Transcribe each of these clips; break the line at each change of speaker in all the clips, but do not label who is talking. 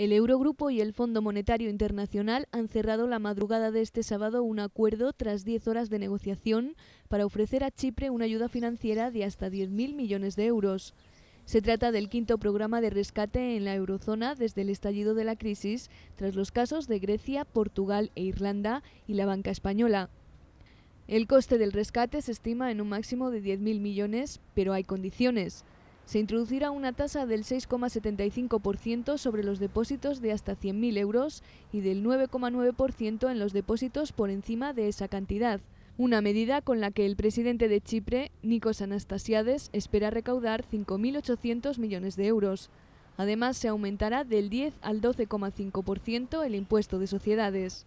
El Eurogrupo y el Fondo Monetario Internacional han cerrado la madrugada de este sábado un acuerdo tras 10 horas de negociación para ofrecer a Chipre una ayuda financiera de hasta 10.000 millones de euros. Se trata del quinto programa de rescate en la eurozona desde el estallido de la crisis tras los casos de Grecia, Portugal e Irlanda y la banca española. El coste del rescate se estima en un máximo de 10.000 millones, pero hay condiciones se introducirá una tasa del 6,75% sobre los depósitos de hasta 100.000 euros y del 9,9% en los depósitos por encima de esa cantidad, una medida con la que el presidente de Chipre, Nikos Anastasiades, espera recaudar 5.800 millones de euros. Además, se aumentará del 10 al 12,5% el impuesto de sociedades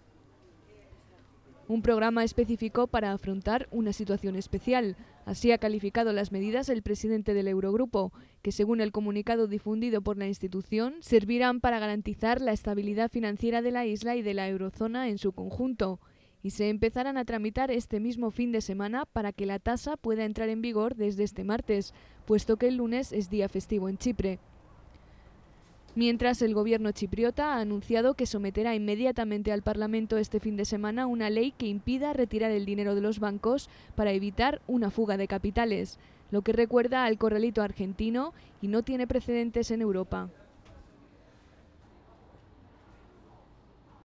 un programa específico para afrontar una situación especial. Así ha calificado las medidas el presidente del Eurogrupo, que según el comunicado difundido por la institución, servirán para garantizar la estabilidad financiera de la isla y de la eurozona en su conjunto, y se empezarán a tramitar este mismo fin de semana para que la tasa pueda entrar en vigor desde este martes, puesto que el lunes es día festivo en Chipre. Mientras, el gobierno chipriota ha anunciado que someterá inmediatamente al Parlamento este fin de semana una ley que impida retirar el dinero de los bancos para evitar una fuga de capitales, lo que recuerda al corralito argentino y no tiene precedentes en Europa.